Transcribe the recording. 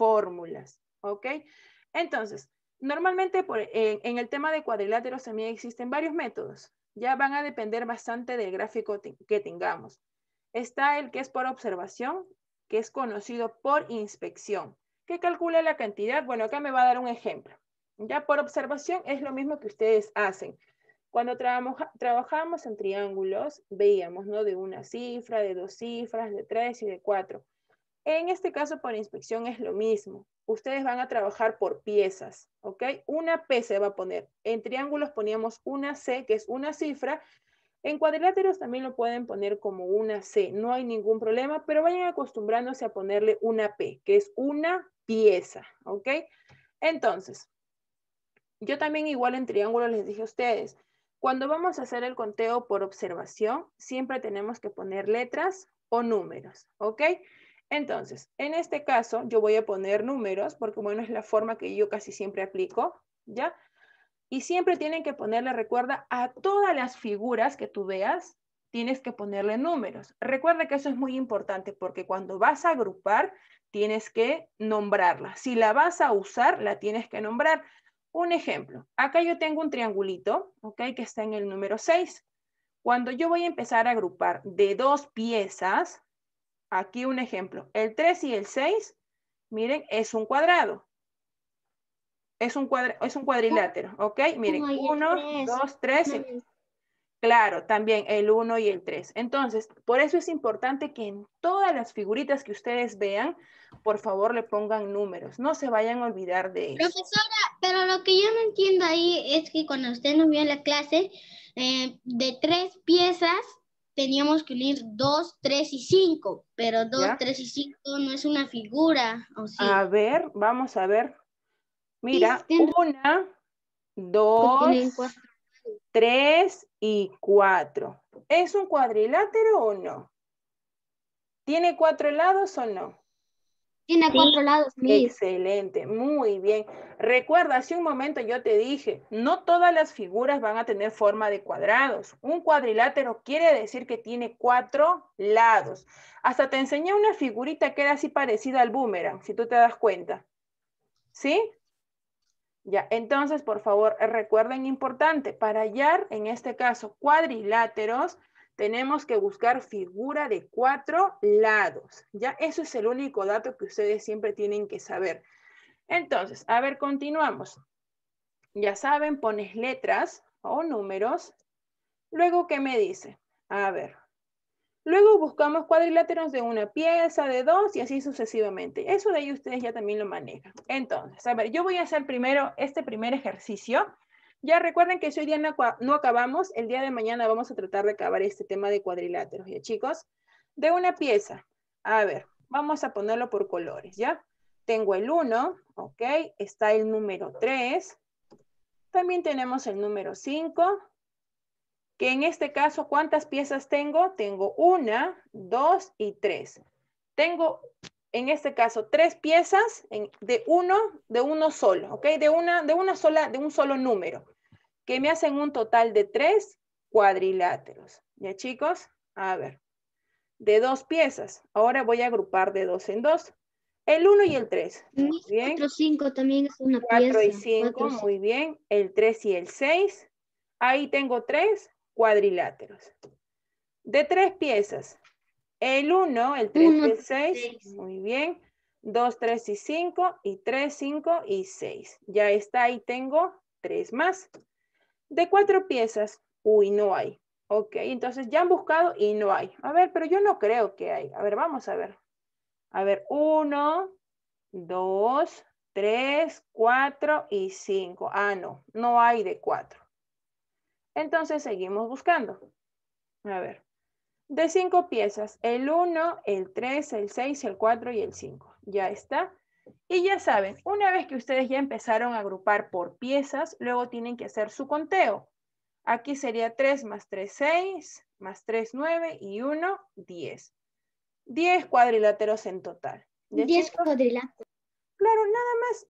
fórmulas, ¿ok? Entonces, normalmente en, el tema de cuadriláteros también existen varios métodos. Ya van a depender bastante del gráfico que tengamos. Está el que es por observación, que es conocido por inspección, que calcula la cantidad. Bueno, acá me va a dar un ejemplo. Ya por observación es lo mismo que ustedes hacen. Cuando trabajamos en triángulos, veíamos, ¿no? De una cifra, de dos cifras, de tres y de cuatro. En este caso, por inspección es lo mismo. Ustedes van a trabajar por piezas, ¿ok? Una P se va a poner. En triángulos poníamos una C, que es una cifra. En cuadriláteros también lo pueden poner como una C, no hay ningún problema, pero vayan acostumbrándose a ponerle una P, que es una pieza, ¿ok? Entonces, yo también igual en triángulos les dije a ustedes, cuando vamos a hacer el conteo por observación, siempre tenemos que poner letras o números, ¿ok? Entonces, en este caso, yo voy a poner números, porque bueno, es la forma que yo casi siempre aplico, ¿ya? Y siempre tienen que ponerle, recuerda, a todas las figuras que tú veas, tienes que ponerle números. Recuerda que eso es muy importante, porque cuando vas a agrupar, tienes que nombrarla. Si la vas a usar, la tienes que nombrar. Un ejemplo, acá yo tengo un triangulito, ¿ok? Que está en el número 6. Cuando yo voy a empezar a agrupar de dos piezas, Aquí un ejemplo. El 3 y el 6, miren, es un cuadrado. Es un, cuadra, es un cuadrilátero, ¿ok? Miren, 1, 2, 3. Claro, también el 1 y el 3. Entonces, por eso es importante que en todas las figuritas que ustedes vean, por favor le pongan números. No se vayan a olvidar de eso. Profesora, pero lo que yo no entiendo ahí es que cuando usted nos vio en la clase, eh, de tres piezas, teníamos que unir 2, 3 y 5, pero 2, 3 y 5 no es una figura. ¿o sí? A ver, vamos a ver. Mira, 1, 2, 3 y 4. ¿Es un cuadrilátero o no? ¿Tiene cuatro lados o no? Tiene cuatro lados, Excelente, muy bien. Recuerda, hace un momento yo te dije, no todas las figuras van a tener forma de cuadrados. Un cuadrilátero quiere decir que tiene cuatro lados. Hasta te enseñé una figurita que era así parecida al boomerang, si tú te das cuenta. ¿Sí? Ya, entonces, por favor, recuerden importante, para hallar, en este caso, cuadriláteros, tenemos que buscar figura de cuatro lados. Ya eso es el único dato que ustedes siempre tienen que saber. Entonces, a ver, continuamos. Ya saben, pones letras o números. Luego, ¿qué me dice? A ver. Luego buscamos cuadriláteros de una pieza, de dos y así sucesivamente. Eso de ahí ustedes ya también lo manejan. Entonces, a ver, yo voy a hacer primero este primer ejercicio ya recuerden que si hoy día no, acabamos, el día de mañana vamos a tratar de acabar este tema de cuadriláteros, ¿ya chicos? De una pieza, a ver, vamos a ponerlo por colores, ¿ya? Tengo el 1, ¿ok? Está el número 3. También tenemos el número 5, que en este caso, ¿cuántas piezas tengo? Tengo una, 2 y 3, Tengo en este caso, tres piezas de uno, de uno solo, ¿ok? De una, de una sola, de un solo número, que me hacen un total de tres cuadriláteros. ¿Ya chicos? A ver, de dos piezas. Ahora voy a agrupar de dos en dos. El uno y el 3. Bien. y cinco también es una Cuatro y cinco, muy bien. El tres y el seis, Ahí tengo tres cuadriláteros. De tres piezas. El 1, el 3, el 6. Muy bien. 2, 3 y 5. Y 3, 5 y 6. Ya está, ahí tengo 3 más. De 4 piezas. Uy, no hay. Ok, entonces ya han buscado y no hay. A ver, pero yo no creo que hay. A ver, vamos a ver. A ver, 1, 2, 3, 4 y 5. Ah, no, no hay de 4. Entonces seguimos buscando. A ver de cinco piezas, el 1, el 3, el 6, el 4 y el 5. Ya está. Y ya saben, una vez que ustedes ya empezaron a agrupar por piezas, luego tienen que hacer su conteo. Aquí sería 3 más 3, 6, más 3, 9 y 1, 10. 10 cuadriláteros en total. 10 cuadriláteros. Claro, nada más